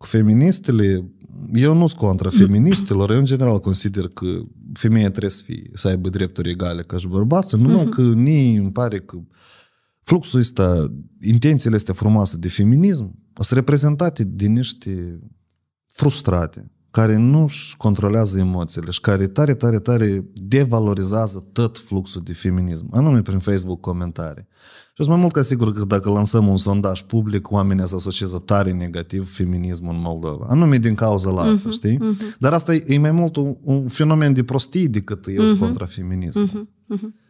Cu feministele, eu nu sunt contra feministelor, eu în general consider că femeia trebuie să, fie, să aibă drepturi egale ca și bărbață, numai uh-huh. că ni îmi pare că fluxul ăsta, intențiile este frumoase de feminism, sunt reprezentate de niște frustrate care nu își controlează emoțiile și care tare, tare, tare devalorizează tot fluxul de feminism, anume prin Facebook comentarii. Și mai mult ca sigur că dacă lansăm un sondaj public, oamenii se asociază tare negativ feminismul în Moldova. Anume din cauza la asta, uh-huh, știi? Uh-huh. Dar asta e, e mai mult un, un fenomen de prostii decât eu uh-huh. contra feminismul. Uh-huh, uh-huh.